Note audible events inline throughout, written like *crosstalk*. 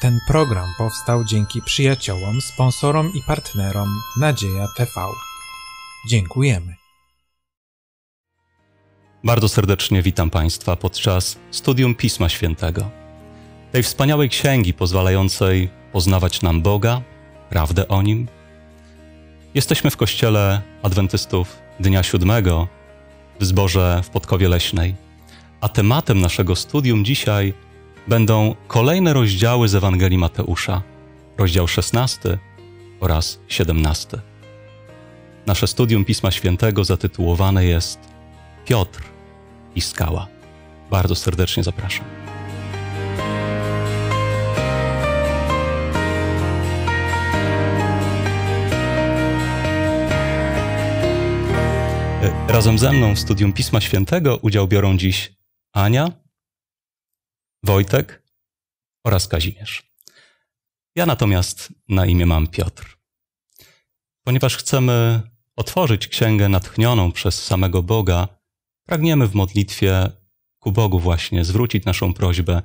Ten program powstał dzięki przyjaciołom, sponsorom i partnerom Nadzieja TV. Dziękujemy. Bardzo serdecznie witam Państwa podczas studium Pisma Świętego. Tej wspaniałej księgi pozwalającej poznawać nam Boga, prawdę o Nim. Jesteśmy w kościele Adwentystów Dnia Siódmego w zborze w Podkowie Leśnej, a tematem naszego studium dzisiaj będą kolejne rozdziały z Ewangelii Mateusza, rozdział 16 oraz 17. Nasze studium Pisma Świętego zatytułowane jest Piotr i skała. Bardzo serdecznie zapraszam. E, razem ze mną w studium Pisma Świętego udział biorą dziś Ania, Wojtek oraz Kazimierz. Ja natomiast na imię mam Piotr. Ponieważ chcemy otworzyć księgę natchnioną przez samego Boga, pragniemy w modlitwie ku Bogu właśnie zwrócić naszą prośbę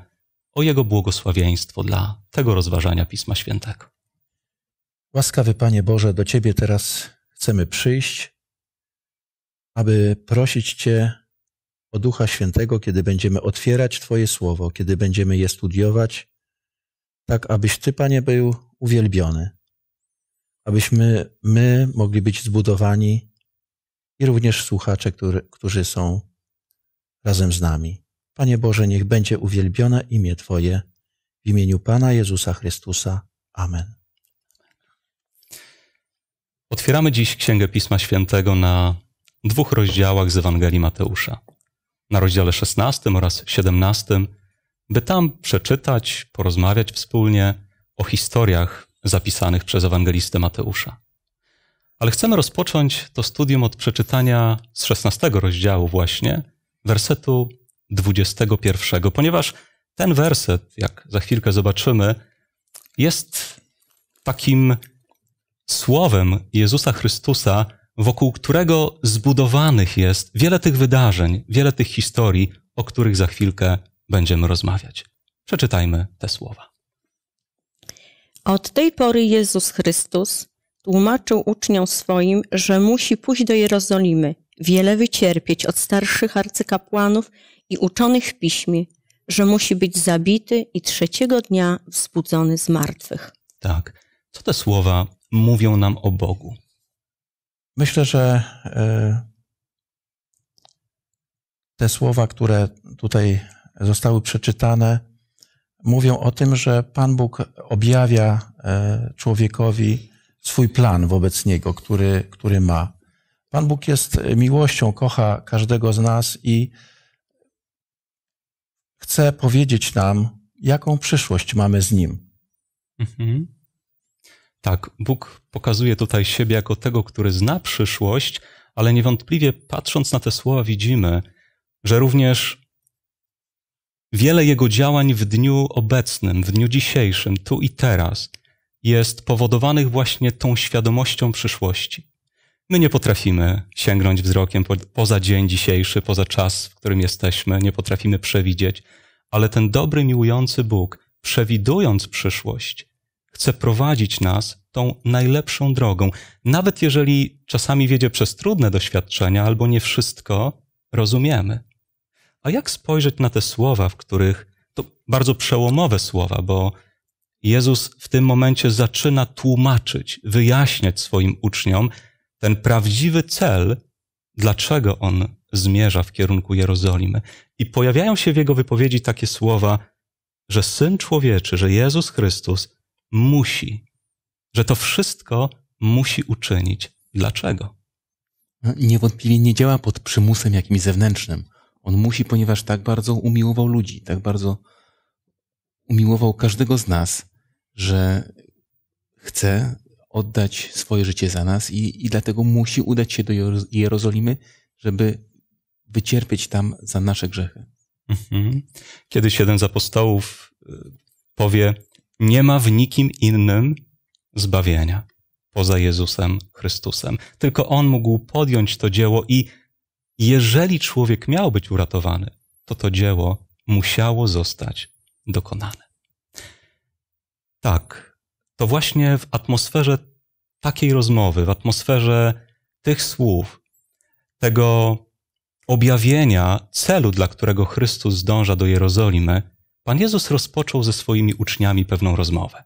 o Jego błogosławieństwo dla tego rozważania Pisma Świętego. Łaskawy Panie Boże, do Ciebie teraz chcemy przyjść, aby prosić Cię o Ducha Świętego, kiedy będziemy otwierać Twoje słowo, kiedy będziemy je studiować, tak abyś Ty, Panie, był uwielbiony, abyśmy my mogli być zbudowani i również słuchacze, który, którzy są razem z nami. Panie Boże, niech będzie uwielbione imię Twoje w imieniu Pana Jezusa Chrystusa. Amen. Otwieramy dziś Księgę Pisma Świętego na dwóch rozdziałach z Ewangelii Mateusza na rozdziale 16 oraz 17, by tam przeczytać, porozmawiać wspólnie o historiach zapisanych przez ewangelistę Mateusza. Ale chcemy rozpocząć to studium od przeczytania z 16 rozdziału właśnie, wersetu 21, ponieważ ten werset, jak za chwilkę zobaczymy, jest takim słowem Jezusa Chrystusa, wokół którego zbudowanych jest wiele tych wydarzeń, wiele tych historii, o których za chwilkę będziemy rozmawiać. Przeczytajmy te słowa. Od tej pory Jezus Chrystus tłumaczył uczniom swoim, że musi pójść do Jerozolimy, wiele wycierpieć od starszych arcykapłanów i uczonych w piśmie, że musi być zabity i trzeciego dnia wzbudzony z martwych. Tak. Co te słowa mówią nam o Bogu? Myślę, że e, te słowa, które tutaj zostały przeczytane, mówią o tym, że Pan Bóg objawia e, człowiekowi swój plan wobec niego, który, który ma. Pan Bóg jest miłością, kocha każdego z nas i chce powiedzieć nam, jaką przyszłość mamy z Nim. Mhm. Tak, Bóg pokazuje tutaj siebie jako tego, który zna przyszłość, ale niewątpliwie patrząc na te słowa widzimy, że również wiele jego działań w dniu obecnym, w dniu dzisiejszym, tu i teraz, jest powodowanych właśnie tą świadomością przyszłości. My nie potrafimy sięgnąć wzrokiem poza dzień dzisiejszy, poza czas, w którym jesteśmy, nie potrafimy przewidzieć, ale ten dobry, miłujący Bóg, przewidując przyszłość, chce prowadzić nas tą najlepszą drogą. Nawet jeżeli czasami wiedzie przez trudne doświadczenia albo nie wszystko rozumiemy. A jak spojrzeć na te słowa, w których to bardzo przełomowe słowa, bo Jezus w tym momencie zaczyna tłumaczyć, wyjaśniać swoim uczniom ten prawdziwy cel, dlaczego on zmierza w kierunku Jerozolimy. I pojawiają się w jego wypowiedzi takie słowa, że syn człowieczy, że Jezus Chrystus musi, że to wszystko musi uczynić. Dlaczego? No, niewątpliwie nie działa pod przymusem jakimś zewnętrznym. On musi, ponieważ tak bardzo umiłował ludzi, tak bardzo umiłował każdego z nas, że chce oddać swoje życie za nas i, i dlatego musi udać się do Jerozolimy, żeby wycierpieć tam za nasze grzechy. Mhm. Kiedyś jeden z apostołów y, powie: nie ma w nikim innym zbawienia poza Jezusem Chrystusem. Tylko On mógł podjąć to dzieło i jeżeli człowiek miał być uratowany, to to dzieło musiało zostać dokonane. Tak, to właśnie w atmosferze takiej rozmowy, w atmosferze tych słów, tego objawienia celu, dla którego Chrystus zdąża do Jerozolimy, Pan Jezus rozpoczął ze swoimi uczniami pewną rozmowę.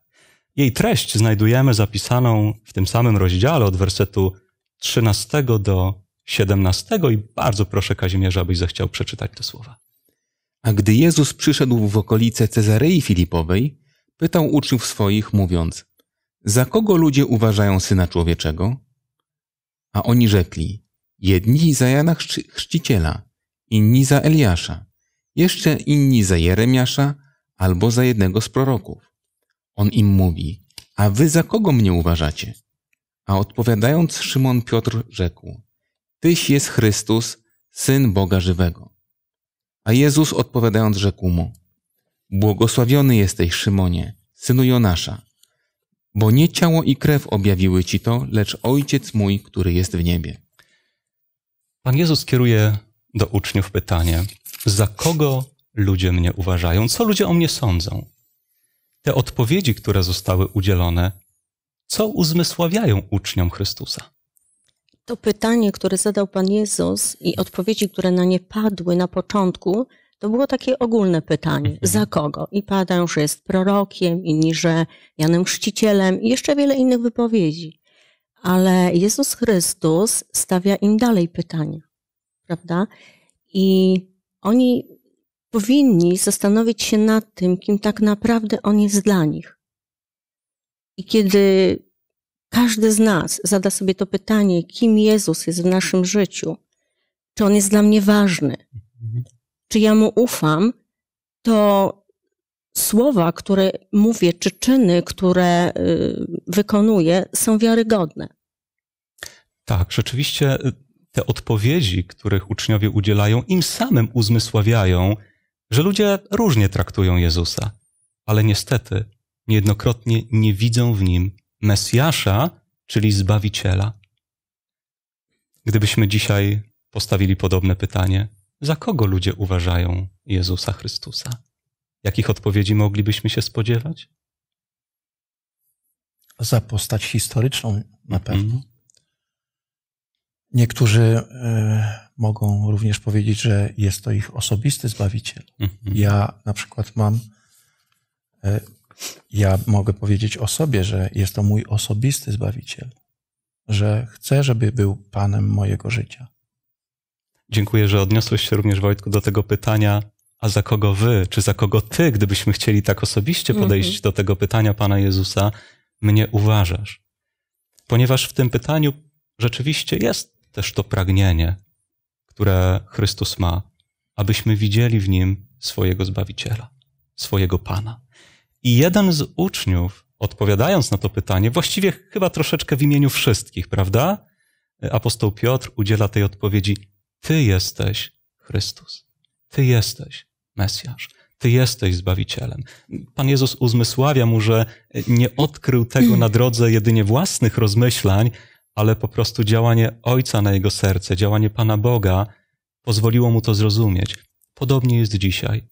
Jej treść znajdujemy zapisaną w tym samym rozdziale od wersetu 13 do 17 i bardzo proszę Kazimierza, abyś zechciał przeczytać te słowa. A gdy Jezus przyszedł w okolice Cezarei Filipowej, pytał uczniów swoich, mówiąc: Za kogo ludzie uważają syna człowieczego? A oni rzekli: Jedni za Jana Chrzciciela, inni za Eliasza, jeszcze inni za Jeremiasza albo za jednego z proroków. On im mówi, a wy za kogo mnie uważacie? A odpowiadając Szymon Piotr rzekł, Tyś jest Chrystus, Syn Boga żywego. A Jezus odpowiadając rzekł mu, Błogosławiony jesteś Szymonie, synu Jonasza, bo nie ciało i krew objawiły ci to, lecz Ojciec mój, który jest w niebie. Pan Jezus kieruje do uczniów pytanie, za kogo ludzie mnie uważają, co ludzie o mnie sądzą. Te odpowiedzi, które zostały udzielone, co uzmysławiają uczniom Chrystusa? To pytanie, które zadał Pan Jezus i odpowiedzi, które na nie padły na początku, to było takie ogólne pytanie, mhm. za kogo? I padają, że jest prorokiem, inni, że Janem Chrzcicielem i jeszcze wiele innych wypowiedzi. Ale Jezus Chrystus stawia im dalej pytania, prawda? I oni powinni zastanowić się nad tym, kim tak naprawdę on jest dla nich. I kiedy każdy z nas zada sobie to pytanie, kim Jezus jest w naszym życiu, czy on jest dla mnie ważny, mhm. czy ja mu ufam, to słowa, które mówię, czy czyny, które y, wykonuję, są wiarygodne. Tak, rzeczywiście y, te odpowiedzi, których uczniowie udzielają, im samym uzmysławiają, że ludzie różnie traktują Jezusa, ale niestety niejednokrotnie nie widzą w nim Mesjasza, czyli Zbawiciela. Gdybyśmy dzisiaj postawili podobne pytanie, za kogo ludzie uważają Jezusa Chrystusa? Jakich odpowiedzi moglibyśmy się spodziewać? Za postać historyczną na pewno. Mm. Niektórzy e, mogą również powiedzieć, że jest to ich osobisty zbawiciel. Mhm. Ja na przykład mam, e, ja mogę powiedzieć o sobie, że jest to mój osobisty zbawiciel, że chcę, żeby był panem mojego życia. Dziękuję, że odniosłeś się również, Wojtku, do tego pytania, a za kogo wy, czy za kogo ty, gdybyśmy chcieli tak osobiście mhm. podejść do tego pytania Pana Jezusa, mnie uważasz? Ponieważ w tym pytaniu rzeczywiście jest też to pragnienie, które Chrystus ma, abyśmy widzieli w nim swojego Zbawiciela, swojego Pana. I jeden z uczniów, odpowiadając na to pytanie, właściwie chyba troszeczkę w imieniu wszystkich, prawda? Apostoł Piotr udziela tej odpowiedzi: Ty jesteś Chrystus, Ty jesteś Mesjasz. Ty jesteś Zbawicielem. Pan Jezus uzmysławia mu, że nie odkrył tego na drodze jedynie własnych rozmyślań, ale po prostu działanie Ojca na jego serce, działanie Pana Boga pozwoliło mu to zrozumieć. Podobnie jest dzisiaj.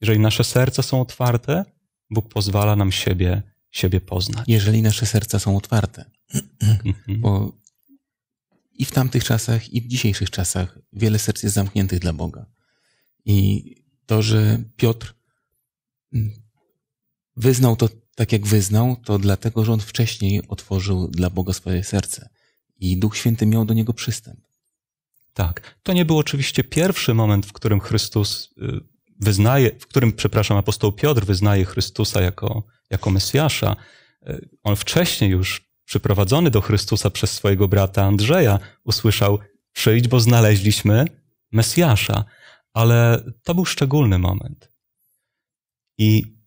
Jeżeli nasze serca są otwarte, Bóg pozwala nam siebie, siebie poznać. Jeżeli nasze serca są otwarte. Mhm. Bo i w tamtych czasach, i w dzisiejszych czasach wiele serc jest zamkniętych dla Boga. I to, że Piotr mm, wyznał to tak jak wyznał, to dlatego, że on wcześniej otworzył dla Boga swoje serce i Duch Święty miał do niego przystęp. Tak. To nie był oczywiście pierwszy moment, w którym Chrystus y, wyznaje, w którym, przepraszam, apostoł Piotr wyznaje Chrystusa jako, jako Mesjasza. Y, on wcześniej już przyprowadzony do Chrystusa przez swojego brata Andrzeja usłyszał: Przyjdź, bo znaleźliśmy Mesjasza. Ale to był szczególny moment. I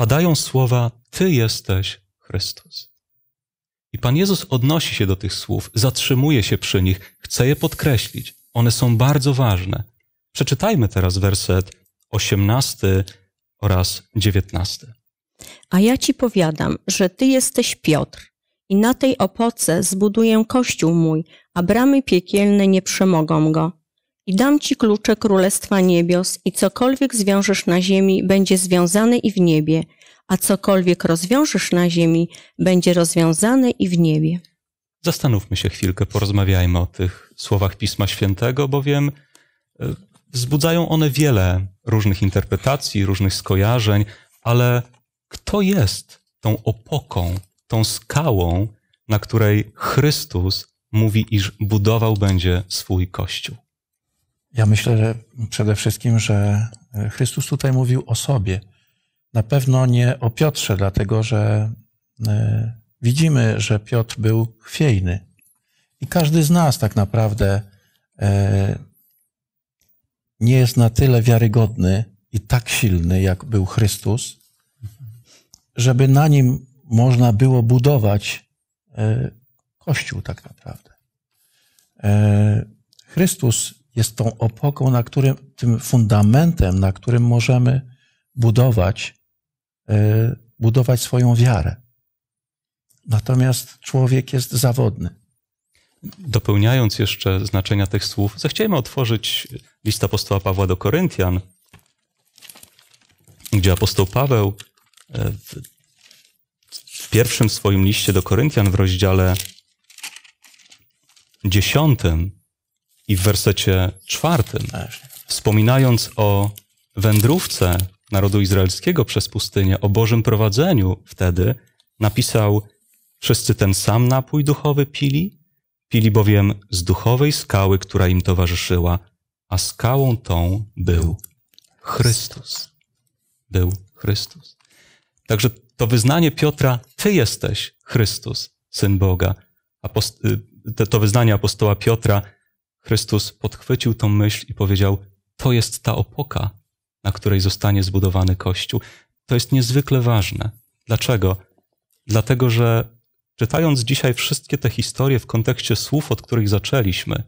padają słowa: Ty jesteś Chrystus. I Pan Jezus odnosi się do tych słów, zatrzymuje się przy nich, chce je podkreślić. One są bardzo ważne. Przeczytajmy teraz werset 18 oraz 19. A ja ci powiadam, że ty jesteś Piotr i na tej opoce zbuduję kościół mój, a bramy piekielne nie przemogą go. I dam ci klucze Królestwa Niebios, i cokolwiek zwiążesz na ziemi, będzie związane i w niebie, a cokolwiek rozwiążesz na ziemi, będzie rozwiązane i w niebie. Zastanówmy się chwilkę, porozmawiajmy o tych słowach Pisma Świętego, bowiem e, wzbudzają one wiele różnych interpretacji, różnych skojarzeń, ale kto jest tą opoką, tą skałą, na której Chrystus mówi, iż budował będzie swój Kościół? Ja myślę że przede wszystkim, że Chrystus tutaj mówił o sobie. Na pewno nie o Piotrze, dlatego że e, widzimy, że Piotr był chwiejny. I każdy z nas tak naprawdę e, nie jest na tyle wiarygodny i tak silny, jak był Chrystus, żeby na nim można było budować e, Kościół tak naprawdę. Chrystus jest tą opoką, na którym, tym fundamentem, na którym możemy budować, e, budować swoją wiarę. Natomiast człowiek jest zawodny. Dopełniając jeszcze znaczenia tych słów, zechciejmy otworzyć list apostoła Pawła do Koryntian, gdzie apostoł Paweł e, w pierwszym swoim liście do Koryntian w rozdziale dziesiątym i w wersecie czwartym, no wspominając o wędrówce narodu izraelskiego przez pustynię, o Bożym prowadzeniu wtedy, napisał: Wszyscy ten sam napój duchowy pili, pili bowiem z duchowej skały, która im towarzyszyła, a skałą tą był Chrystus. Był Chrystus. Także to wyznanie Piotra, Ty jesteś Chrystus, syn Boga. Apost- y, to wyznanie apostoła Piotra, Chrystus podchwycił tą myśl i powiedział: To jest ta opoka, na której zostanie zbudowany Kościół. To jest niezwykle ważne. Dlaczego? Dlatego, że czytając dzisiaj wszystkie te historie w kontekście słów, od których zaczęliśmy,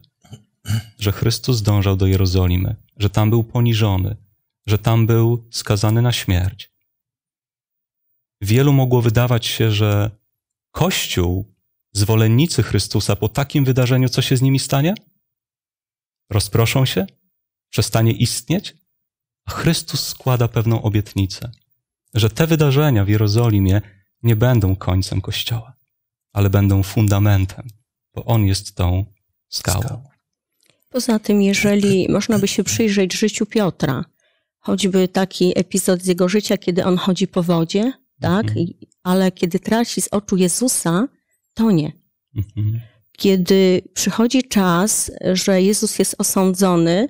że Chrystus dążał do Jerozolimy, że tam był poniżony, że tam był skazany na śmierć. Wielu mogło wydawać się, że Kościół, zwolennicy Chrystusa po takim wydarzeniu, co się z nimi stanie? rozproszą się, przestanie istnieć, a Chrystus składa pewną obietnicę, że te wydarzenia w Jerozolimie nie będą końcem Kościoła, ale będą fundamentem, bo On jest tą skałą. Poza tym, jeżeli można by się przyjrzeć życiu Piotra, choćby taki epizod z jego życia, kiedy on chodzi po wodzie, tak? Mhm. Ale kiedy traci z oczu Jezusa, nie. Mhm. Kiedy przychodzi czas, że Jezus jest osądzony,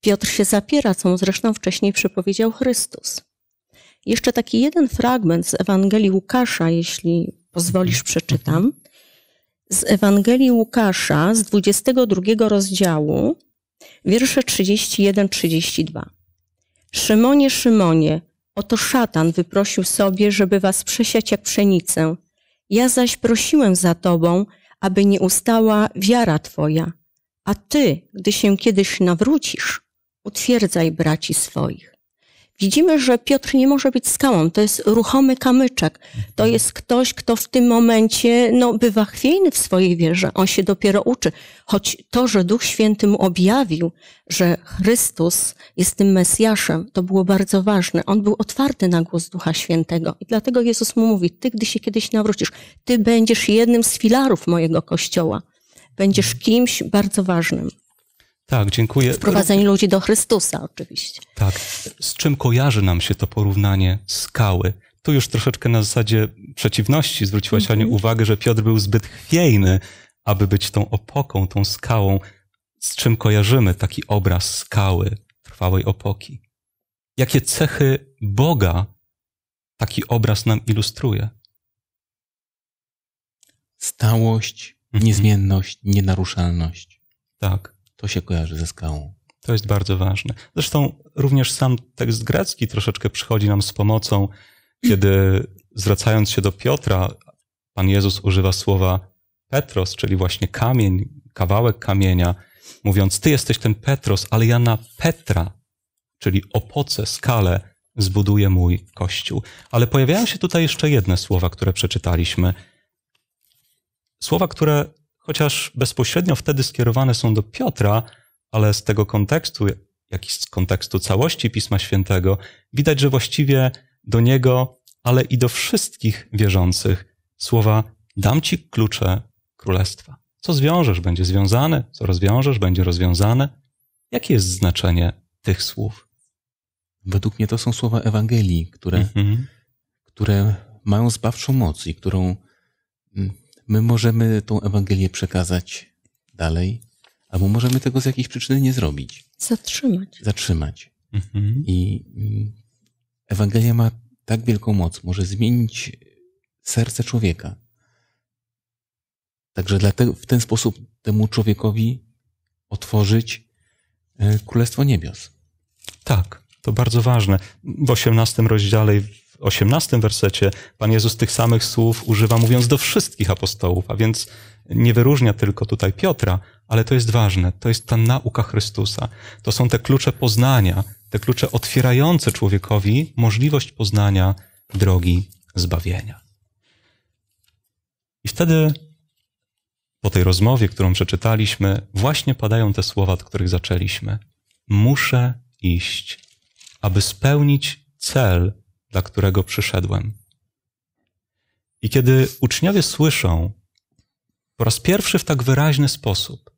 Piotr się zapiera, co mu zresztą wcześniej przepowiedział Chrystus. Jeszcze taki jeden fragment z Ewangelii Łukasza, jeśli pozwolisz, przeczytam. Z Ewangelii Łukasza z 22 rozdziału, wiersze 31-32. Szymonie, Szymonie, oto szatan wyprosił sobie, żeby was przesiać jak pszenicę. Ja zaś prosiłem za tobą, aby nie ustała wiara Twoja, a Ty, gdy się kiedyś nawrócisz, utwierdzaj braci swoich. Widzimy, że Piotr nie może być skałą, to jest ruchomy kamyczek. To mhm. jest ktoś, kto w tym momencie no, bywa chwiejny w swojej wierze, on się dopiero uczy. Choć to, że Duch Święty mu objawił, że Chrystus jest tym Mesjaszem, to było bardzo ważne. On był otwarty na głos Ducha Świętego i dlatego Jezus mu mówi, ty gdy się kiedyś nawrócisz, ty będziesz jednym z filarów mojego Kościoła. Będziesz kimś bardzo ważnym. Tak, dziękuję. Wprowadzenie ludzi do Chrystusa, oczywiście. Tak. Z czym kojarzy nam się to porównanie skały? Tu już troszeczkę na zasadzie przeciwności zwróciłaś mm -hmm. Aniu uwagę, że Piotr był zbyt chwiejny, aby być tą opoką, tą skałą. Z czym kojarzymy taki obraz skały, trwałej opoki? Jakie cechy Boga taki obraz nam ilustruje? Stałość, mhm. niezmienność, nienaruszalność. Tak to się kojarzy ze skałą. To jest bardzo ważne. Zresztą również sam tekst grecki troszeczkę przychodzi nam z pomocą, kiedy *clears throat* zwracając się do Piotra, Pan Jezus używa słowa Petros, czyli właśnie kamień, kawałek kamienia, mówiąc: Ty jesteś ten Petros, ale ja na Petra, czyli opoce, skalę, zbuduję mój kościół. Ale pojawiają się tutaj jeszcze jedne słowa, które przeczytaliśmy. Słowa, które chociaż bezpośrednio wtedy skierowane są do Piotra, ale z tego kontekstu, jak i z kontekstu całości Pisma Świętego, widać, że właściwie do niego, ale i do wszystkich wierzących słowa dam ci klucze królestwa. Co zwiążesz, będzie związane, co rozwiążesz, będzie rozwiązane. Jakie jest znaczenie tych słów? Według mnie to są słowa Ewangelii, które, mm -hmm. które mają zbawczą moc i którą mm, my możemy tą Ewangelię przekazać dalej, albo możemy tego z jakiejś przyczyny nie zrobić. Zatrzymać. Zatrzymać. Mhm. I mm, Ewangelia ma tak wielką moc, może zmienić serce człowieka. Także dlatego, w ten sposób temu człowiekowi otworzyć e, Królestwo Niebios. Tak, to bardzo ważne. W 18 rozdziale w 18 wersecie Pan Jezus tych samych słów używa, mówiąc do wszystkich apostołów, a więc nie wyróżnia tylko tutaj Piotra, ale to jest ważne. To jest ta nauka Chrystusa. To są te klucze poznania, te klucze otwierające człowiekowi możliwość poznania drogi zbawienia. I wtedy po tej rozmowie, którą przeczytaliśmy, właśnie padają te słowa, od których zaczęliśmy. Muszę iść, aby spełnić cel, dla którego przyszedłem. I kiedy uczniowie słyszą po raz pierwszy w tak wyraźny sposób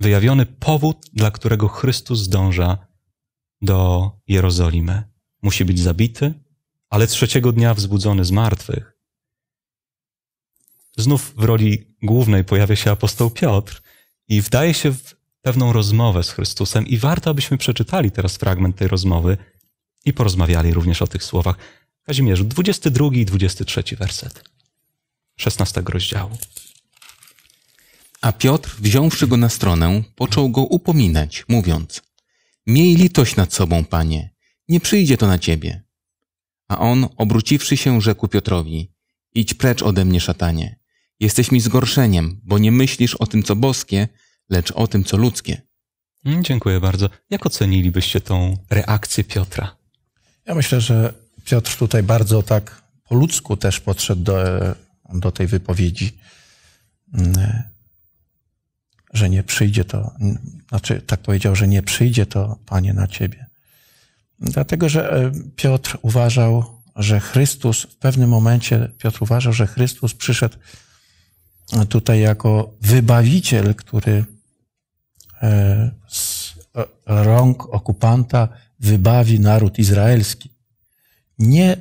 wyjawiony powód, dla którego Chrystus zdąża do Jerozolimy, musi być zabity, ale trzeciego dnia wzbudzony z martwych, znów w roli głównej pojawia się apostoł Piotr i wdaje się w pewną rozmowę z Chrystusem, i warto, abyśmy przeczytali teraz fragment tej rozmowy i porozmawiali również o tych słowach. Kazimierzu, 22 i 23 werset 16 rozdziału. A Piotr, wziąwszy go na stronę, począł go upominać, mówiąc: Miej litość nad sobą, panie, nie przyjdzie to na ciebie. A on, obróciwszy się, rzekł Piotrowi: Idź precz ode mnie, szatanie. Jesteś mi zgorszeniem, bo nie myślisz o tym, co boskie, lecz o tym, co ludzkie. Mm, dziękuję bardzo. Jak ocenilibyście tą reakcję Piotra? Ja myślę, że Piotr tutaj bardzo tak po ludzku też podszedł do, do tej wypowiedzi, mm, że nie przyjdzie to, znaczy tak powiedział, że nie przyjdzie to Panie na ciebie. Dlatego, że e, Piotr uważał, że Chrystus w pewnym momencie, Piotr uważał, że Chrystus przyszedł tutaj jako wybawiciel, który e, z rąk okupanta wybawi naród izraelski. Nie e,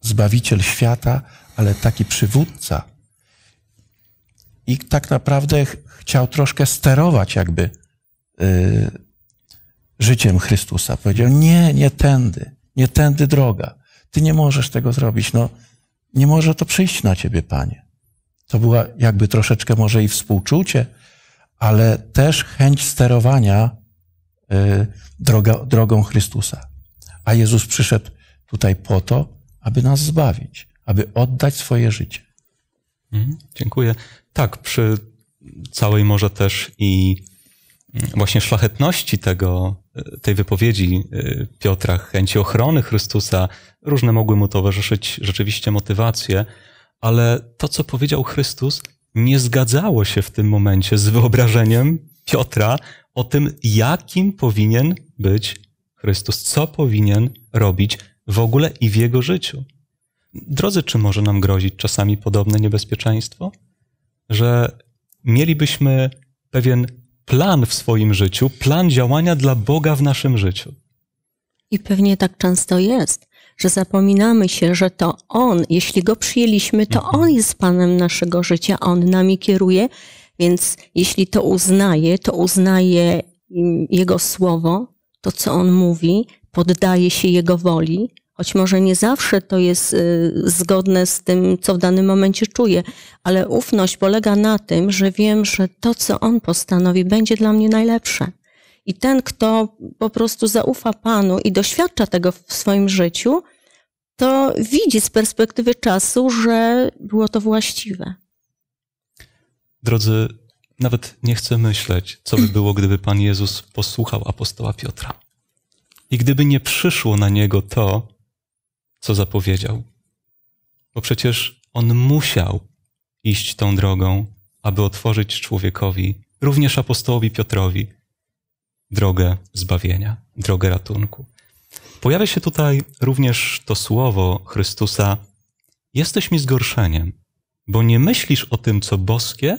zbawiciel świata, ale taki przywódca. I tak naprawdę chciał troszkę sterować jakby e, życiem Chrystusa. Powiedział, nie, nie tędy, nie tędy droga. Ty nie możesz tego zrobić. No, nie może to przyjść na ciebie, Panie. To była jakby troszeczkę może i współczucie, ale też chęć sterowania E, droga, drogą Chrystusa. A Jezus przyszedł tutaj po to, aby nas zbawić, aby oddać swoje życie. Mhm, dziękuję. Tak, przy całej może też i mm, właśnie szlachetności tego, e, tej wypowiedzi e, Piotra, chęci ochrony Chrystusa, różne mogły mu towarzyszyć rzeczywiście motywacje, ale to, co powiedział Chrystus, nie zgadzało się w tym momencie z wyobrażeniem Piotra o tym, jakim powinien być Chrystus, co powinien robić w ogóle i w jego życiu. Drodzy, czy może nam grozić czasami podobne niebezpieczeństwo? Że mielibyśmy pewien plan w swoim życiu, plan działania dla Boga w naszym życiu. I pewnie tak często jest, że zapominamy się, że to On, jeśli Go przyjęliśmy, to mhm. On jest Panem naszego życia, On nami kieruje, więc jeśli to uznaje, to uznaje jego słowo, to co on mówi, poddaje się jego woli, choć może nie zawsze to jest y, zgodne z tym, co w danym momencie czuję, ale ufność polega na tym, że wiem, że to, co on postanowi, będzie dla mnie najlepsze. I ten, kto po prostu zaufa Panu i doświadcza tego w swoim życiu, to widzi z perspektywy czasu, że było to właściwe. Drodzy, nawet nie chcę myśleć, co by było, gdyby Pan Jezus posłuchał apostoła Piotra. I gdyby nie przyszło na niego to, co zapowiedział. Bo przecież on musiał iść tą drogą, aby otworzyć człowiekowi, również apostołowi Piotrowi, drogę zbawienia, drogę ratunku. Pojawia się tutaj również to słowo Chrystusa: Jesteś mi zgorszeniem, bo nie myślisz o tym, co boskie,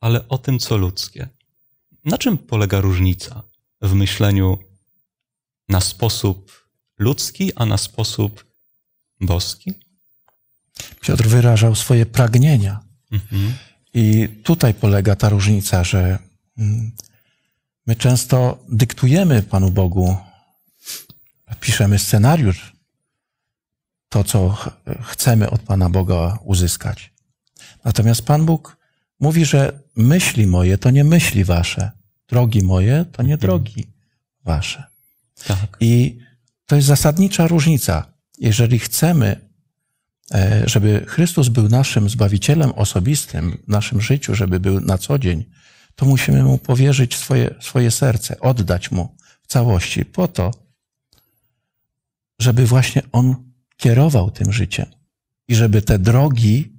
ale o tym, co ludzkie. Na czym polega różnica w myśleniu na sposób ludzki, a na sposób boski? Piotr wyrażał swoje pragnienia. Mhm. I tutaj polega ta różnica, że mm, my często dyktujemy Panu Bogu, piszemy scenariusz, to co chcemy od Pana Boga uzyskać. Natomiast Pan Bóg mówi, że myśli moje to nie myśli wasze, drogi moje to nie mhm. drogi wasze. Tak. I to jest zasadnicza różnica. Jeżeli chcemy, e, żeby Chrystus był naszym zbawicielem osobistym w naszym życiu, żeby był na co dzień, to musimy mu powierzyć swoje, swoje serce, oddać mu w całości, po to, żeby właśnie on kierował tym życiem i żeby te drogi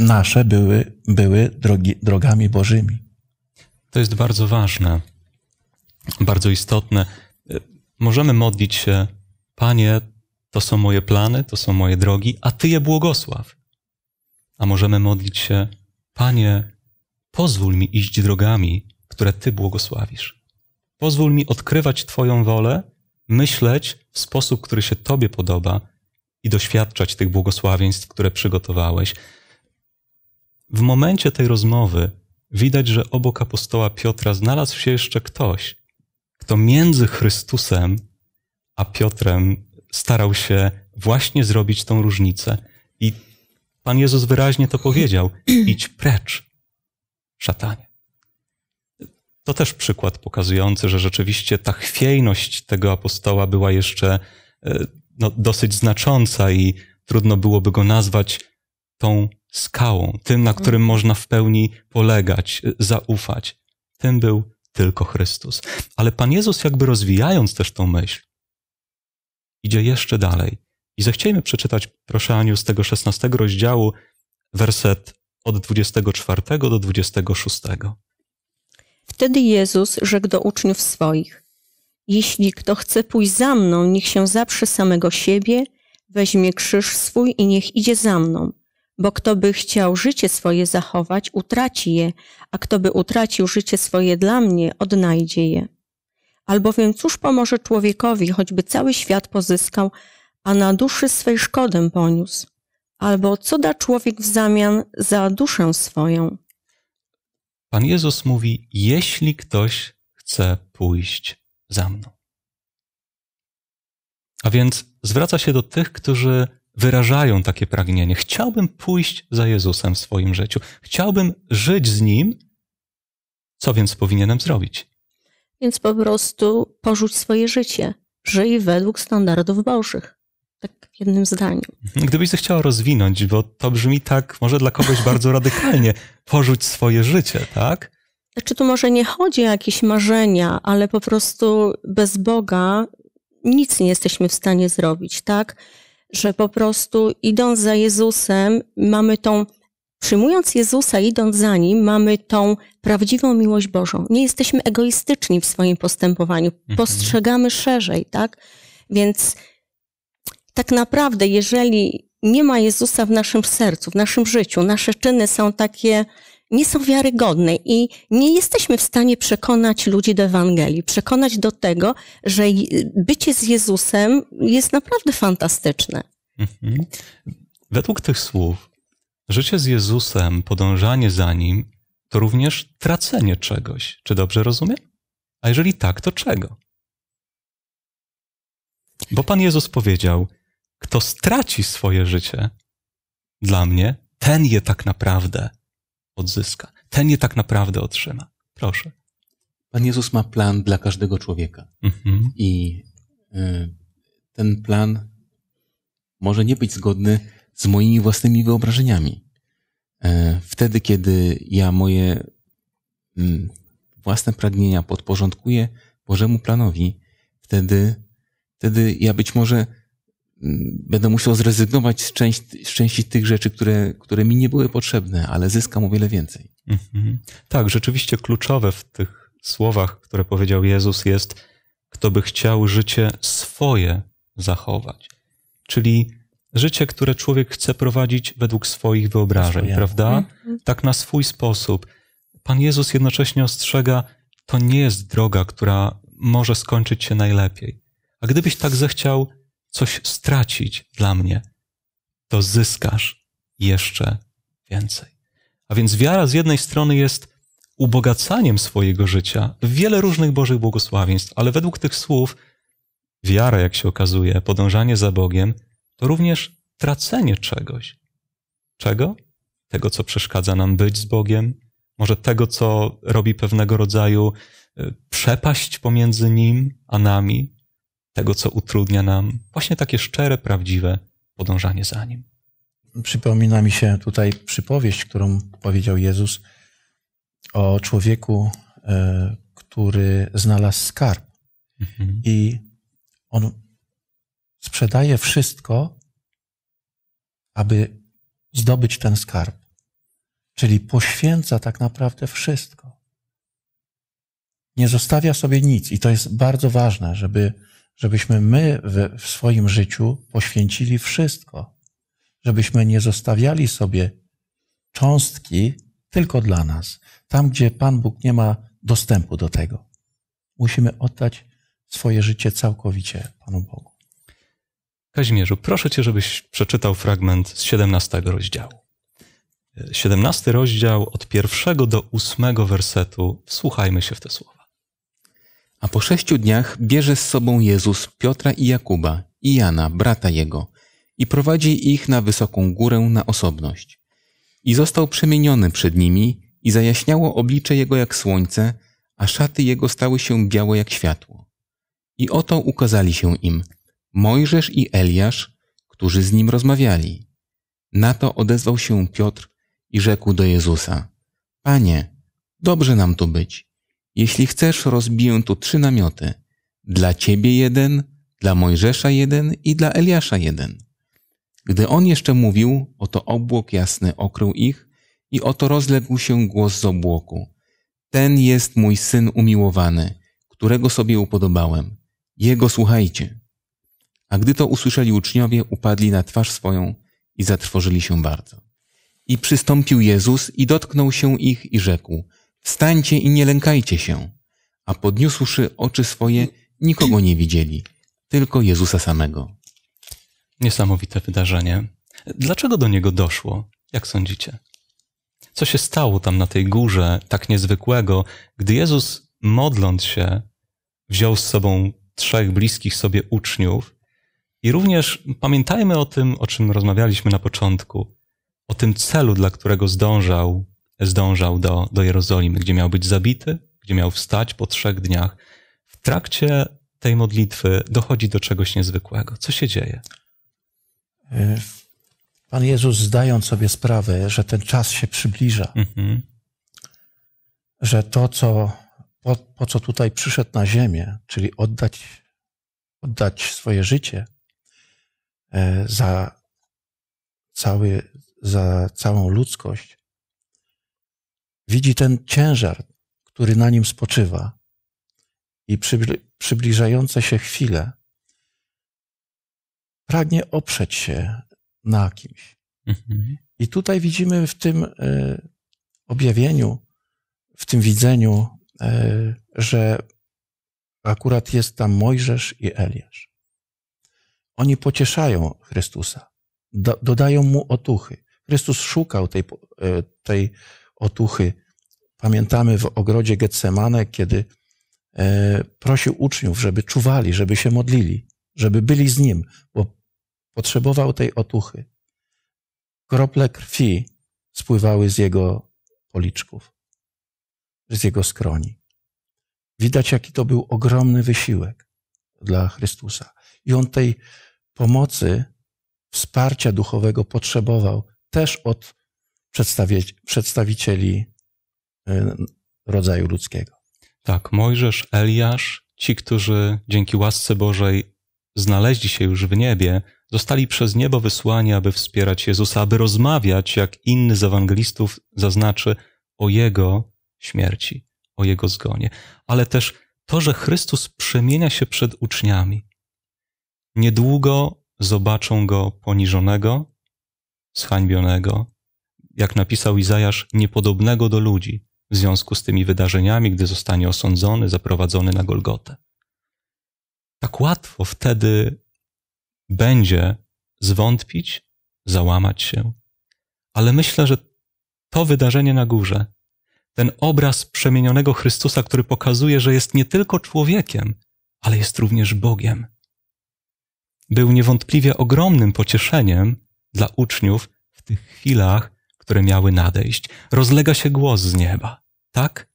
nasze były, były drogi, drogami Bożymi. To jest bardzo ważne, bardzo istotne. Możemy modlić się, Panie, to są moje plany, to są moje drogi, a Ty je błogosław. A możemy modlić się, Panie, pozwól mi iść drogami, które Ty błogosławisz. Pozwól mi odkrywać Twoją wolę, myśleć w sposób, który się Tobie podoba i doświadczać tych błogosławieństw, które przygotowałeś. W momencie tej rozmowy widać, że obok apostoła Piotra znalazł się jeszcze ktoś, kto między Chrystusem a Piotrem starał się właśnie zrobić tą różnicę. I Pan Jezus wyraźnie to powiedział: *clears throat* idź precz, szatanie. To też przykład pokazujący, że rzeczywiście ta chwiejność tego apostoła była jeszcze e, no, dosyć znacząca i trudno byłoby go nazwać tą skałą, tym, na którym mhm. można w pełni polegać, y, zaufać. Tym był tylko Chrystus. Ale Pan Jezus, jakby rozwijając też tą myśl, idzie jeszcze dalej. I zechciejmy przeczytać, proszę Aniu, z tego 16 rozdziału, werset od 24 do 26. Wtedy Jezus rzekł do uczniów swoich: Jeśli kto chce pójść za mną, niech się zaprze samego siebie, weźmie krzyż swój i niech idzie za mną bo kto by chciał życie swoje zachować, utraci je, a kto by utracił życie swoje dla mnie, odnajdzie je. Albowiem cóż pomoże człowiekowi, choćby cały świat pozyskał, a na duszy swej szkodę poniósł? Albo co da człowiek w zamian za duszę swoją? Pan Jezus mówi: Jeśli ktoś chce pójść za mną. A więc zwraca się do tych, którzy wyrażają takie pragnienie. Chciałbym pójść za Jezusem w swoim życiu. Chciałbym żyć z Nim. Co więc powinienem zrobić? Więc po prostu porzuć swoje życie. Żyj według standardów Bożych. Tak w jednym zdaniu. Mhm. Gdybyś zechciała rozwinąć, bo to brzmi tak może dla kogoś bardzo *laughs* radykalnie. Porzuć swoje życie, tak? Znaczy tu może nie chodzi o jakieś marzenia, ale po prostu bez Boga nic nie jesteśmy w stanie zrobić, tak? że po prostu idąc za Jezusem, mamy tą, przyjmując Jezusa, idąc za Nim, mamy tą prawdziwą miłość Bożą. Nie jesteśmy egoistyczni w swoim postępowaniu, mhm. postrzegamy szerzej, tak? Więc tak naprawdę, jeżeli nie ma Jezusa w naszym sercu, w naszym życiu, nasze czyny są takie nie są wiarygodne i nie jesteśmy w stanie przekonać ludzi do Ewangelii, przekonać do tego, że bycie z Jezusem jest naprawdę fantastyczne. Mhm. Według tych słów, życie z Jezusem, podążanie za nim, to również tracenie czegoś. Czy dobrze rozumiem? A jeżeli tak, to czego? Bo Pan Jezus powiedział: Kto straci swoje życie dla mnie, ten je tak naprawdę odzyska. Ten je tak naprawdę otrzyma. Proszę. Pan Jezus ma plan dla każdego człowieka. Mhm. I y, ten plan może nie być zgodny z moimi własnymi wyobrażeniami. E, wtedy, kiedy ja moje mm, własne pragnienia podporządkuję Bożemu planowi, wtedy, wtedy ja być może będę musiał zrezygnować z części, z części tych rzeczy, które, które mi nie były potrzebne, ale zyskam o wiele więcej. Mhm. Tak, rzeczywiście kluczowe w tych słowach, które powiedział Jezus, jest: kto by chciał życie swoje zachować. Czyli życie, które człowiek chce prowadzić według swoich wyobrażeń, Swoje. prawda? Mhm. Tak na swój sposób. Pan Jezus jednocześnie ostrzega, to nie jest droga, która może skończyć się najlepiej. A gdybyś tak zechciał, coś stracić dla mnie, to zyskasz jeszcze więcej. A więc wiara z jednej strony jest ubogacaniem swojego życia, wiele różnych Bożych błogosławieństw, ale według tych słów wiara, jak się okazuje, podążanie za Bogiem, to również tracenie czegoś. Czego? Tego, co przeszkadza nam być z Bogiem, może tego, co robi pewnego rodzaju y, przepaść pomiędzy Nim a nami, tego, co utrudnia nam właśnie takie szczere, prawdziwe podążanie za Nim. Przypomina mi się tutaj przypowieść, którą powiedział Jezus o człowieku, e, który znalazł skarb. Mhm. I on sprzedaje wszystko, aby zdobyć ten skarb. Czyli poświęca tak naprawdę wszystko. Nie zostawia sobie nic. I to jest bardzo ważne, żeby żebyśmy my w, w swoim życiu poświęcili wszystko, żebyśmy nie zostawiali sobie cząstki tylko dla nas, tam gdzie Pan Bóg nie ma dostępu do tego. Musimy oddać swoje życie całkowicie Panu Bogu. Kazimierzu, proszę Cię, żebyś przeczytał fragment z 17 rozdziału. 17 rozdział od pierwszego do ósmego wersetu. Wsłuchajmy się w te słowa. A po sześciu dniach bierze z sobą Jezus Piotra i Jakuba i Jana, brata jego, i prowadzi ich na wysoką górę na osobność. I został przemieniony przed nimi i zajaśniało oblicze jego jak słońce, a szaty jego stały się białe jak światło. I oto ukazali się im Mojżesz i Eliasz, którzy z nim rozmawiali. Na to odezwał się Piotr i rzekł do Jezusa: Panie, dobrze nam tu być. Jeśli chcesz, rozbiję tu trzy namioty. Dla ciebie jeden, dla Mojżesza jeden i dla Eliasza jeden. Gdy on jeszcze mówił, oto obłok jasny okrył ich i oto rozległ się głos z obłoku. Ten jest mój syn umiłowany, którego sobie upodobałem. Jego słuchajcie. A gdy to usłyszeli uczniowie, upadli na twarz swoją i zatrwożyli się bardzo. I przystąpił Jezus i dotknął się ich i rzekł – Stańcie i nie lękajcie się. A podniósłszy oczy swoje, nikogo nie widzieli, tylko Jezusa samego. Niesamowite wydarzenie. Dlaczego do niego doszło? Jak sądzicie? Co się stało tam na tej górze tak niezwykłego, gdy Jezus, modląc się, wziął z sobą trzech bliskich sobie uczniów? I również pamiętajmy o tym, o czym rozmawialiśmy na początku, o tym celu, dla którego zdążał zdążał do, do Jerozolimy, gdzie miał być zabity, gdzie miał wstać po trzech dniach. W trakcie tej modlitwy dochodzi do czegoś niezwykłego. Co się dzieje? Y, Pan Jezus, zdając sobie sprawę, że ten czas się przybliża, mhm. że to, co, po, po co tutaj przyszedł na ziemię, czyli oddać, oddać swoje życie y, za, cały, za całą ludzkość, widzi ten ciężar, który na nim spoczywa i przybliżające się chwile, pragnie oprzeć się na kimś. Mhm. I tutaj widzimy w tym e, objawieniu, w tym widzeniu, e, że akurat jest tam Mojżesz i Eliasz. Oni pocieszają Chrystusa, dodają mu otuchy. Chrystus szukał tej, e, tej otuchy. Pamiętamy w ogrodzie Getsemane, kiedy e, prosił uczniów, żeby czuwali, żeby się modlili, żeby byli z nim, bo potrzebował tej otuchy. Krople krwi spływały z jego policzków, z jego skroni. Widać, jaki to był ogromny wysiłek dla Chrystusa. I on tej pomocy, wsparcia duchowego potrzebował też od przedstawicieli y, rodzaju ludzkiego. Tak, Mojżesz, Eliasz, ci, którzy dzięki łasce Bożej znaleźli się już w niebie, zostali przez niebo wysłani, aby wspierać Jezusa, aby rozmawiać, jak inny z ewangelistów zaznaczy, o Jego śmierci, o Jego zgonie. Ale też to, że Chrystus przemienia się przed uczniami. Niedługo zobaczą Go poniżonego, zhańbionego, jak napisał Izajasz, niepodobnego do ludzi w związku z tymi wydarzeniami, gdy zostanie osądzony, zaprowadzony na Golgotę. Tak łatwo wtedy będzie zwątpić, załamać się. Ale myślę, że to wydarzenie na górze, ten obraz przemienionego Chrystusa, który pokazuje, że jest nie tylko człowiekiem, ale jest również Bogiem, był niewątpliwie ogromnym pocieszeniem dla uczniów w tych chwilach, które miały nadejść. Rozlega się głos z nieba. Tak?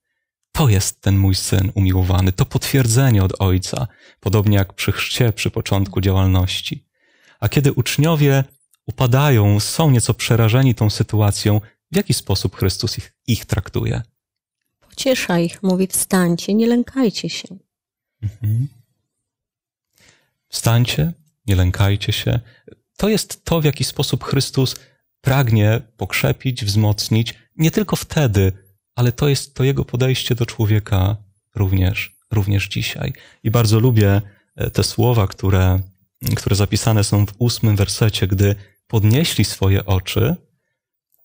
To jest ten mój syn umiłowany, to potwierdzenie od Ojca, podobnie jak przy chrzcie, przy początku działalności. A kiedy uczniowie upadają, są nieco przerażeni tą sytuacją, w jaki sposób Chrystus ich, ich traktuje? Pociesza ich, mówi, wstańcie, nie lękajcie się. Mhm. Wstańcie, nie lękajcie się. To jest to, w jaki sposób Chrystus pragnie pokrzepić, wzmocnić, nie tylko wtedy, ale to jest to jego podejście do człowieka również, również dzisiaj. I bardzo lubię e, te słowa, które, które zapisane są w ósmym wersecie, gdy podnieśli swoje oczy,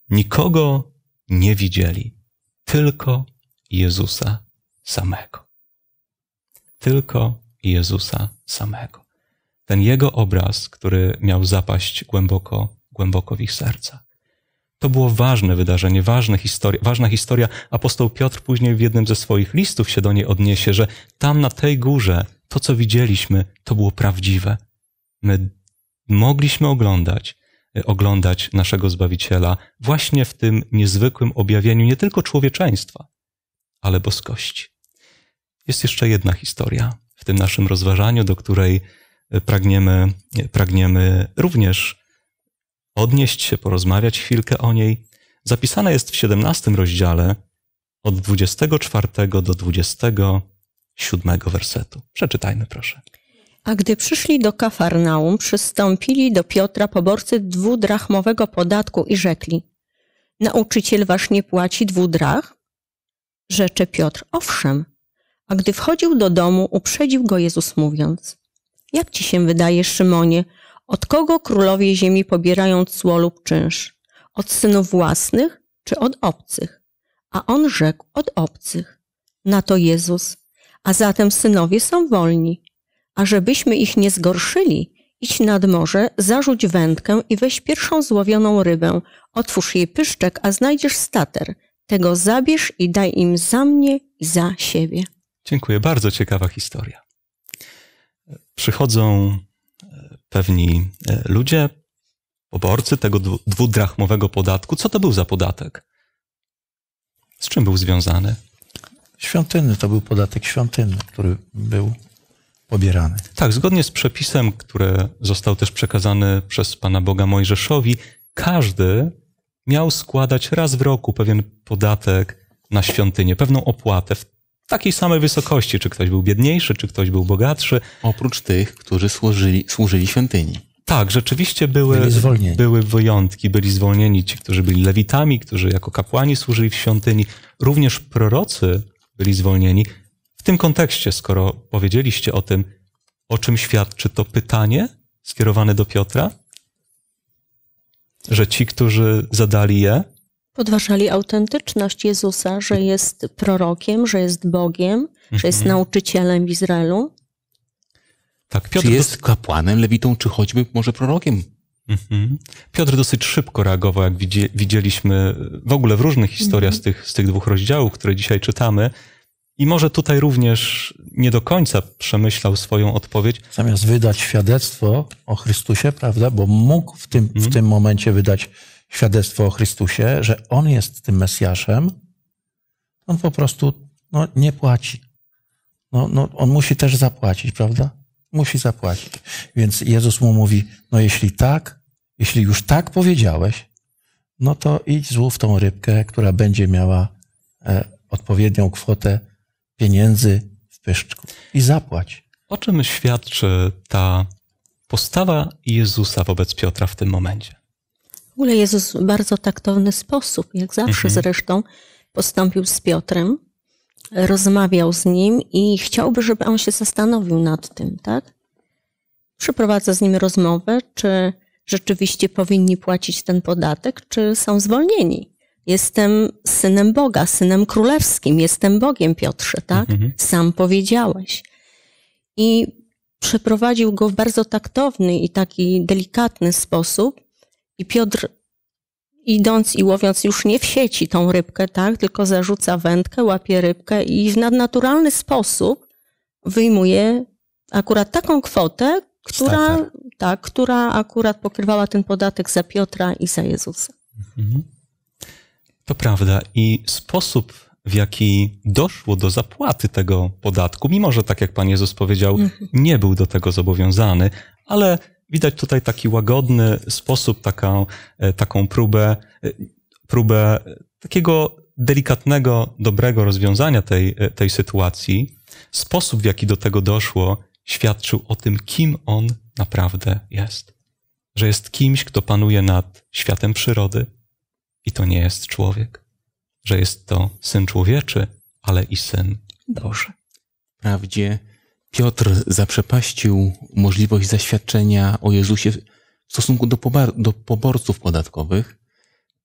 nikogo nie widzieli, tylko Jezusa samego. Tylko Jezusa samego. Ten jego obraz, który miał zapaść głęboko głęboko w ich sercach. To było ważne wydarzenie, ważna historia, ważna historia. Apostoł Piotr później w jednym ze swoich listów się do niej odniesie, że tam na tej górze to, co widzieliśmy, to było prawdziwe. My mogliśmy oglądać, e, oglądać naszego Zbawiciela właśnie w tym niezwykłym objawieniu nie tylko człowieczeństwa, ale boskości. Jest jeszcze jedna historia w tym naszym rozważaniu, do której e, pragniemy, e, pragniemy również odnieść się, porozmawiać chwilkę o niej. Zapisana jest w 17 rozdziale od 24 do 27 wersetu. Przeczytajmy proszę. A gdy przyszli do Kafarnaum, przystąpili do Piotra poborcy dwudrachmowego podatku i rzekli: Nauczyciel wasz nie płaci dwudrach? Rzecze Piotr: Owszem. A gdy wchodził do domu, uprzedził go Jezus mówiąc: Jak ci się wydaje, Szymonie, od kogo królowie ziemi pobierają cło lub czynsz? Od synów własnych czy od obcych? A on rzekł od obcych. Na to Jezus. A zatem synowie są wolni. A żebyśmy ich nie zgorszyli, idź nad morze, zarzuć wędkę i weź pierwszą złowioną rybę. Otwórz jej pyszczek, a znajdziesz stater. Tego zabierz i daj im za mnie i za siebie. Dziękuję. Bardzo ciekawa historia. Przychodzą pewni e, ludzie, poborcy tego dwudrachmowego podatku. Co to był za podatek? Z czym był związany? Świątynny, to był podatek świątynny, który był pobierany. Tak, zgodnie z przepisem, który został też przekazany przez Pana Boga Mojżeszowi, każdy miał składać raz w roku pewien podatek na świątynię, pewną opłatę. W takiej samej wysokości, czy ktoś był biedniejszy, czy ktoś był bogatszy. Oprócz tych, którzy służyli, służyli świątyni. Tak, rzeczywiście były, byli były wyjątki, byli zwolnieni ci, którzy byli lewitami, którzy jako kapłani służyli w świątyni. Również prorocy byli zwolnieni. W tym kontekście, skoro powiedzieliście o tym, o czym świadczy to pytanie skierowane do Piotra, że ci, którzy zadali je, Podważali autentyczność Jezusa, że jest prorokiem, że jest Bogiem, że jest mhm. nauczycielem w Izraelu. Tak, Piotr czy jest kapłanem, lewitą, czy choćby może prorokiem. Mhm. Piotr dosyć szybko reagował, jak widzieliśmy w ogóle w różnych historiach mhm. z, tych, z tych dwóch rozdziałów, które dzisiaj czytamy. I może tutaj również nie do końca przemyślał swoją odpowiedź. Zamiast wydać świadectwo o Chrystusie, prawda, bo mógł w tym, w mhm. tym momencie wydać świadectwo o Chrystusie, że On jest tym Mesjaszem, on po prostu no, nie płaci. No, no, on musi też zapłacić, prawda? Musi zapłacić. Więc Jezus mu mówi, no jeśli tak, jeśli już tak powiedziałeś, no to idź złów tą rybkę, która będzie miała e, odpowiednią kwotę pieniędzy w pyszczku i zapłać. O czym świadczy ta postawa Jezusa wobec Piotra w tym momencie? ogóle Jezus w bardzo taktowny sposób, jak zawsze mhm. zresztą, postąpił z Piotrem, rozmawiał z nim i chciałby, żeby on się zastanowił nad tym, tak? Przeprowadza z nim rozmowę, czy rzeczywiście powinni płacić ten podatek, czy są zwolnieni. Jestem synem Boga, synem królewskim, jestem Bogiem, Piotrze, tak? Mhm. Sam powiedziałeś. I przeprowadził go w bardzo taktowny i taki delikatny sposób, i Piotr idąc i łowiąc już nie w sieci tą rybkę, tak, tylko zarzuca wędkę, łapie rybkę i w nadnaturalny sposób wyjmuje akurat taką kwotę, która, tak, która akurat pokrywała ten podatek za Piotra i za Jezusa. Mhm. To prawda. I sposób, w jaki doszło do zapłaty tego podatku, mimo że tak jak Pan Jezus powiedział, mhm. nie był do tego zobowiązany, ale widać tutaj taki łagodny sposób, taką, e, taką próbę, e, próbę e, takiego delikatnego, dobrego rozwiązania tej, tej sytuacji. Sposób, w jaki do tego doszło, świadczył o tym, kim on naprawdę jest. Że jest kimś, kto panuje nad światem przyrody i to nie jest człowiek. Że jest to syn człowieczy, ale i syn Boży. Prawdzie. Piotr zaprzepaścił możliwość zaświadczenia o Jezusie w stosunku do, do poborców podatkowych,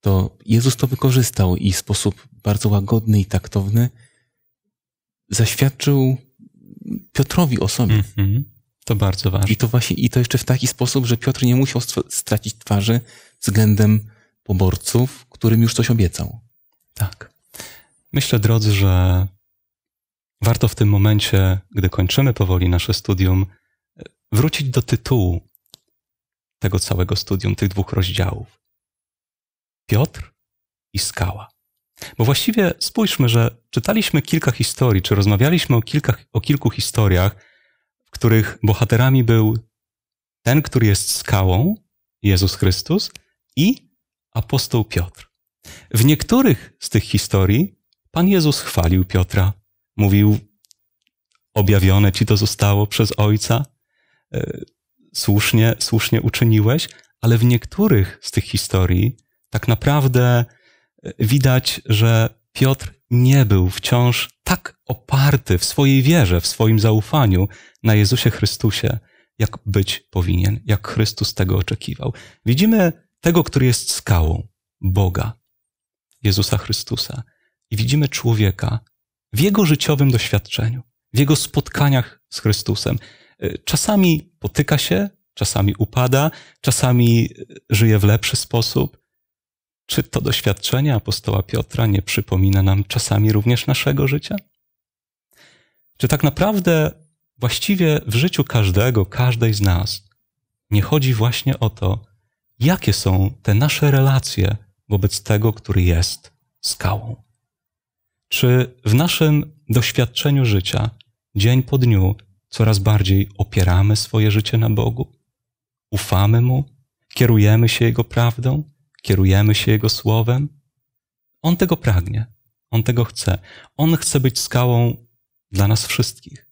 to Jezus to wykorzystał i w sposób bardzo łagodny i taktowny zaświadczył Piotrowi o sobie. Mm -hmm. To bardzo ważne. I to właśnie, i to jeszcze w taki sposób, że Piotr nie musiał stracić twarzy względem poborców, którym już coś obiecał. Tak. Myślę, drodzy, że warto w tym momencie, gdy kończymy powoli nasze studium, wrócić do tytułu tego całego studium, tych dwóch rozdziałów. Piotr i skała. Bo właściwie spójrzmy, że czytaliśmy kilka historii, czy rozmawialiśmy o, kilka, o kilku historiach, w których bohaterami był ten, który jest skałą, Jezus Chrystus i apostoł Piotr. W niektórych z tych historii Pan Jezus chwalił Piotra, Mówił, objawione ci to zostało przez Ojca, e, słusznie, słusznie uczyniłeś, ale w niektórych z tych historii tak naprawdę e, widać, że Piotr nie był wciąż tak oparty w swojej wierze, w swoim zaufaniu na Jezusie Chrystusie, jak być powinien, jak Chrystus tego oczekiwał. Widzimy tego, który jest skałą, Boga, Jezusa Chrystusa, i widzimy człowieka, w jego życiowym doświadczeniu, w jego spotkaniach z Chrystusem. Y, czasami potyka się, czasami upada, czasami y, żyje w lepszy sposób. Czy to doświadczenie apostoła Piotra nie przypomina nam czasami również naszego życia? Czy tak naprawdę właściwie w życiu każdego, każdej z nas nie chodzi właśnie o to, jakie są te nasze relacje wobec tego, który jest skałą? Czy w naszym doświadczeniu życia, dzień po dniu, coraz bardziej opieramy swoje życie na Bogu? Ufamy Mu? Kierujemy się Jego prawdą? Kierujemy się Jego słowem? On tego pragnie. On tego chce. On chce być skałą dla nas wszystkich.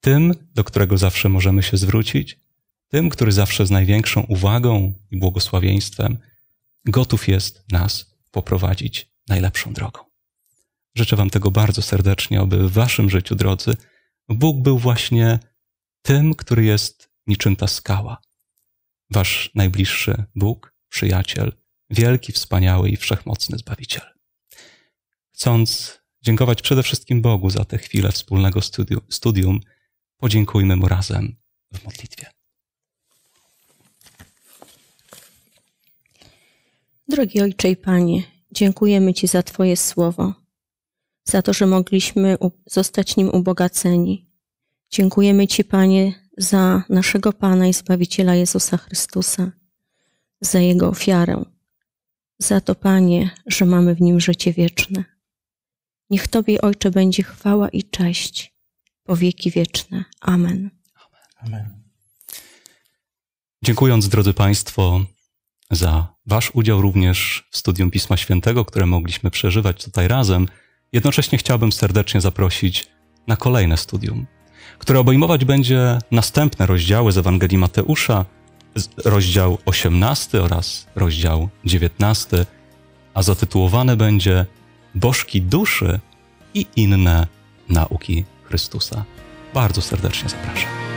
Tym, do którego zawsze możemy się zwrócić, tym, który zawsze z największą uwagą i błogosławieństwem gotów jest nas poprowadzić najlepszą drogą. Życzę Wam tego bardzo serdecznie, aby w Waszym życiu, drodzy, Bóg był właśnie tym, który jest niczym ta skała. Wasz najbliższy Bóg, przyjaciel, wielki, wspaniały i wszechmocny Zbawiciel. Chcąc dziękować przede wszystkim Bogu za tę chwilę wspólnego studium, studium podziękujmy Mu razem w modlitwie. Drogi Ojcze i Panie, dziękujemy Ci za Twoje słowo za to, że mogliśmy zostać nim ubogaceni. Dziękujemy Ci, Panie, za naszego Pana i Zbawiciela Jezusa Chrystusa, za Jego ofiarę, za to, Panie, że mamy w nim życie wieczne. Niech Tobie, Ojcze, będzie chwała i cześć po wieki wieczne. Amen. Amen. Dziękując, drodzy Państwo, za Wasz udział również w studium Pisma Świętego, które mogliśmy przeżywać tutaj razem. Jednocześnie chciałbym serdecznie zaprosić na kolejne studium, które obejmować będzie następne rozdziały z Ewangelii Mateusza, rozdział 18 oraz rozdział 19, a zatytułowane będzie Bożki duszy i inne nauki Chrystusa. Bardzo serdecznie zapraszam.